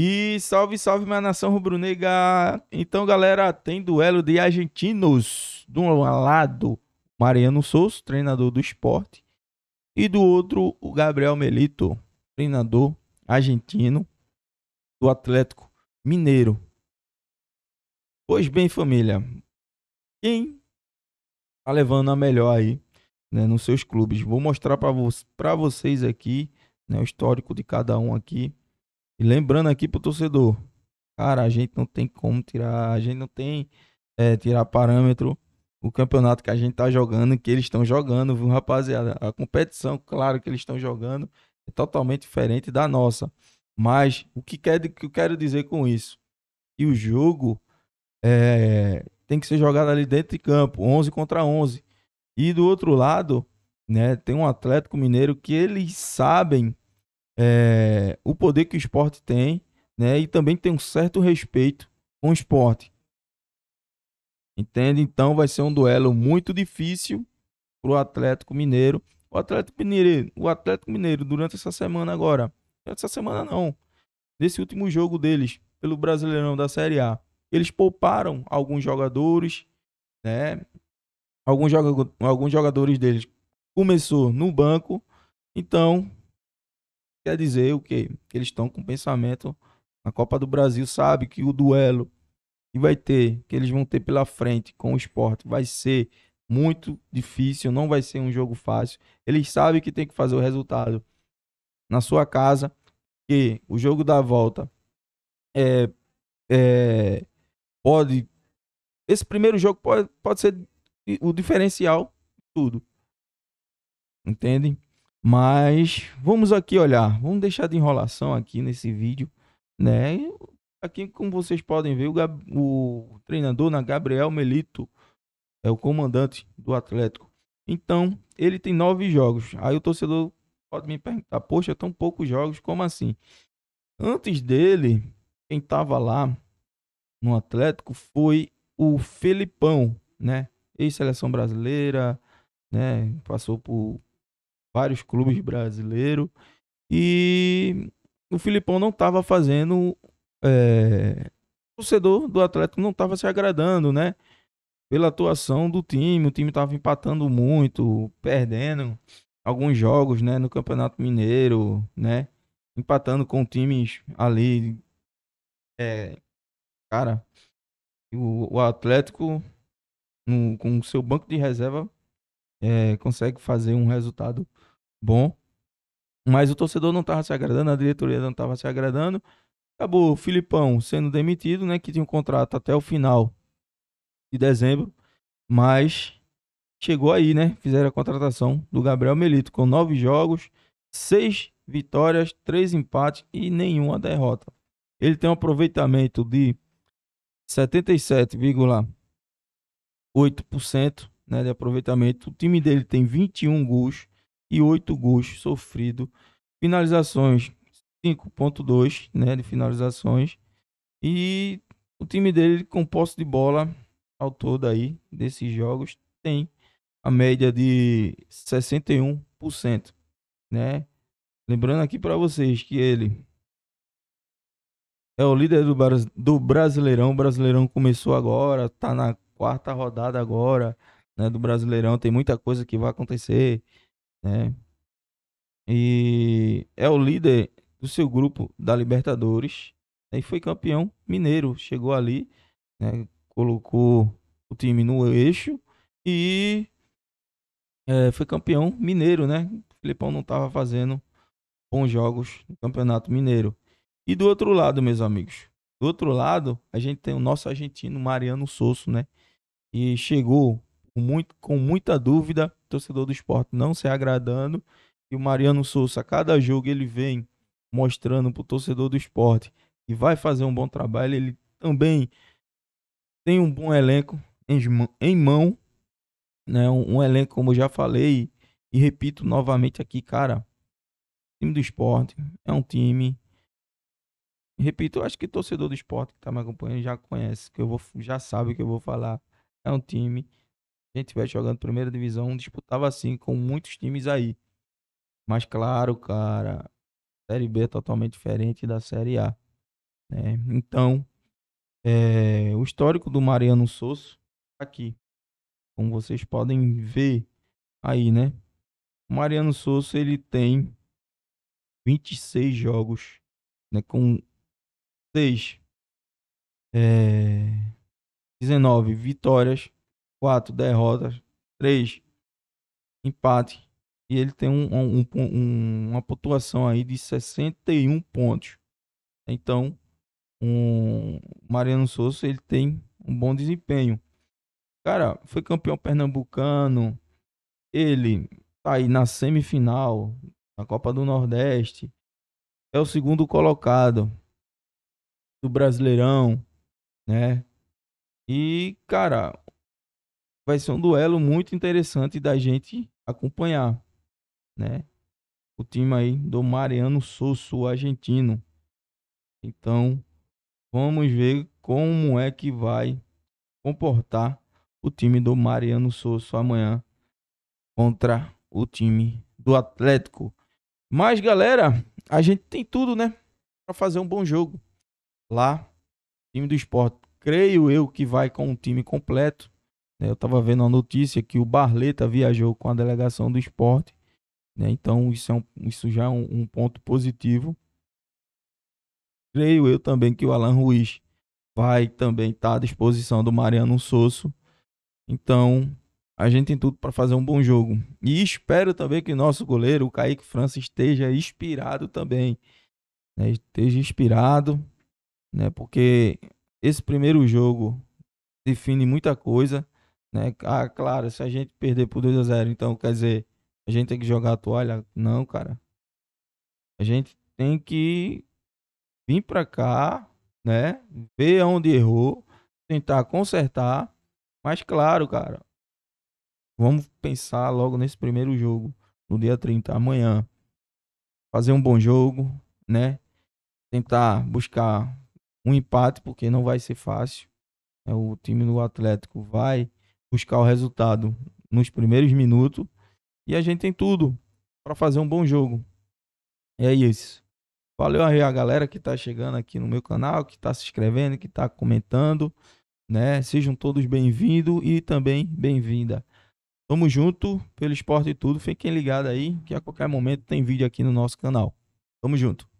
E salve, salve minha nação rubro-negra. Então, galera, tem duelo de argentinos. De um lado, Mariano Souza, treinador do esporte. E do outro, o Gabriel Melito, treinador argentino do Atlético Mineiro. Pois bem, família. Quem tá levando a melhor aí né, nos seus clubes? Vou mostrar para vo vocês aqui né, o histórico de cada um aqui. E lembrando aqui pro torcedor, cara, a gente não tem como tirar, a gente não tem é, tirar parâmetro o campeonato que a gente tá jogando, que eles estão jogando, viu, rapaziada? A competição, claro que eles estão jogando, é totalmente diferente da nossa. Mas o que, quer, que eu quero dizer com isso? E o jogo é, tem que ser jogado ali dentro de campo, 11 contra 11. E do outro lado, né, tem um Atlético Mineiro que eles sabem é, o poder que o esporte tem, né? E também tem um certo respeito com o esporte. Entende? Então vai ser um duelo muito difícil para o Atlético Mineiro. O Atlético Mineiro, o Atlético Mineiro durante essa semana agora, essa semana não, nesse último jogo deles pelo Brasileirão da Série A, eles pouparam alguns jogadores, né? Alguns, joga alguns jogadores deles começou no banco, então quer dizer o quê? Que eles estão com pensamento na Copa do Brasil, sabe que o duelo que vai ter, que eles vão ter pela frente com o esporte, vai ser muito difícil, não vai ser um jogo fácil. Eles sabem que tem que fazer o resultado na sua casa, que o jogo da volta é, é pode. Esse primeiro jogo pode, pode ser o diferencial de tudo. Entendem? Mas vamos aqui olhar, vamos deixar de enrolação aqui nesse vídeo, né? aqui, como vocês podem ver, o, Gab... o treinador na né, Gabriel Melito é o comandante do Atlético. Então, ele tem nove jogos. Aí o torcedor pode me perguntar: poxa, tão poucos jogos, como assim? Antes dele, quem estava lá no Atlético foi o Felipão, né? Ex-seleção brasileira, né? Passou por vários clubes brasileiros. E o Filipão não estava fazendo. É, o torcedor do Atlético não estava se agradando, né? Pela atuação do time. O time estava empatando muito, perdendo alguns jogos, né? No Campeonato Mineiro, né? Empatando com times ali. É, cara, o, o Atlético, no, com o seu banco de reserva, é, consegue fazer um resultado bom. Mas o torcedor não estava se agradando, a diretoria não estava se agradando. Acabou o Filipão sendo demitido, né? Que tinha um contrato até o final de dezembro. Mas chegou aí, né? Fizeram a contratação do Gabriel Melito com nove jogos, seis vitórias, três empates e nenhuma derrota. Ele tem um aproveitamento de 77,8% né, de aproveitamento. O time dele tem 21 gols e 8 gols sofrido. Finalizações 5.2 né, de finalizações. E o time dele com posse de bola ao todo aí desses jogos tem a média de 61%, né? Lembrando aqui para vocês que ele é o líder do, do Brasileirão. O Brasileirão começou agora, tá na quarta rodada agora né, do Brasileirão, tem muita coisa que vai acontecer, né? E é o líder do seu grupo da Libertadores, né, e foi campeão mineiro, chegou ali, né, colocou o time no eixo e é, foi campeão mineiro, né? O Filipão não estava fazendo bons jogos no Campeonato Mineiro. E do outro lado, meus amigos, do outro lado, a gente tem o nosso argentino Mariano Sosso, né? E chegou muito, com muita dúvida, torcedor do esporte não se agradando. E o Mariano Souza, cada jogo ele vem mostrando para o torcedor do esporte que vai fazer um bom trabalho. Ele também tem um bom elenco em, mão, né? Um, um elenco, como eu já falei, e repito novamente aqui, cara. Time do esporte é um time repito, acho que torcedor do esporte que está me acompanhando já conhece, que eu vou, já sabe o que eu vou falar. É um time gente estivesse jogando primeira divisão disputava assim com muitos times aí. Mas claro, cara, Série B é totalmente diferente da Série A. Né? Então, é, o histórico do Mariano Sosso tá aqui. Como vocês podem ver aí, né? O Mariano Sosso ele tem 26 jogos, né? Com 6 é, 19 vitórias, quatro derrotas, três empate. E ele tem um, um, um, uma pontuação aí de 61 pontos. Então, o Mariano Souza ele tem um bom desempenho. Cara, foi campeão pernambucano. Ele tá aí na semifinal da Copa do Nordeste. É o segundo colocado do Brasileirão, né? E, cara, vai ser um duelo muito interessante da gente acompanhar, né? O time aí do Mariano Souza, argentino. Então, vamos ver como é que vai comportar o time do Mariano Souza amanhã contra o time do Atlético. Mas galera, a gente tem tudo, né, para fazer um bom jogo. Lá, time do esporte, creio eu que vai com um time completo. Né? Eu estava vendo a notícia que o Barleta viajou com a delegação do esporte. Né? Então, isso, é um, isso já é um, um, ponto positivo. Creio eu também que o Alan Ruiz vai também estar tá à disposição do Mariano Sosso. Então, a gente tem tudo para fazer um bom jogo. E espero também que nosso goleiro, o Kaique França, esteja inspirado também. Né? Esteja inspirado, né? porque esse primeiro jogo define muita coisa né? Ah, claro, se a gente perder por 2 a 0 então quer dizer, a gente tem que jogar a toalha? Não, cara. A gente tem que vir para cá, né? Ver onde errou, tentar consertar. Mas claro, cara, vamos pensar logo nesse primeiro jogo, no dia 30, amanhã. Fazer um bom jogo, né? Tentar buscar um empate, porque não vai ser fácil. É, o time do Atlético vai buscar o resultado nos primeiros minutos e a gente tem tudo para fazer um bom jogo. E é isso. Valeu aí a galera que está chegando aqui no meu canal, que está se inscrevendo, que está comentando, né? Sejam todos bem-vindos e também bem-vinda. Tamo junto pelo esporte e tudo. Fiquem ligados aí que a qualquer momento tem vídeo aqui no nosso canal. Tamo junto.